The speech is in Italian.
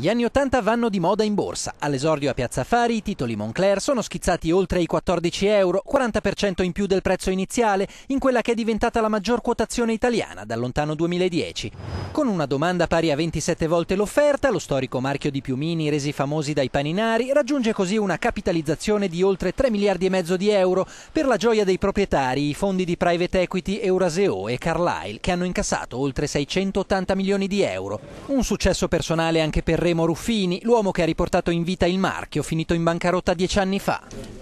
Gli anni 80 vanno di moda in borsa. All'esordio a Piazza Affari i titoli Moncler sono schizzati oltre i 14 euro, 40% in più del prezzo iniziale, in quella che è diventata la maggior quotazione italiana dal lontano 2010. Con una domanda pari a 27 volte l'offerta, lo storico marchio di piumini resi famosi dai paninari raggiunge così una capitalizzazione di oltre 3 miliardi e mezzo di euro per la gioia dei proprietari, i fondi di private equity Euraseo e Carlyle, che hanno incassato oltre 680 milioni di euro. Un successo personale anche per Remo Ruffini, l'uomo che ha riportato in vita il marchio, finito in bancarotta dieci anni fa.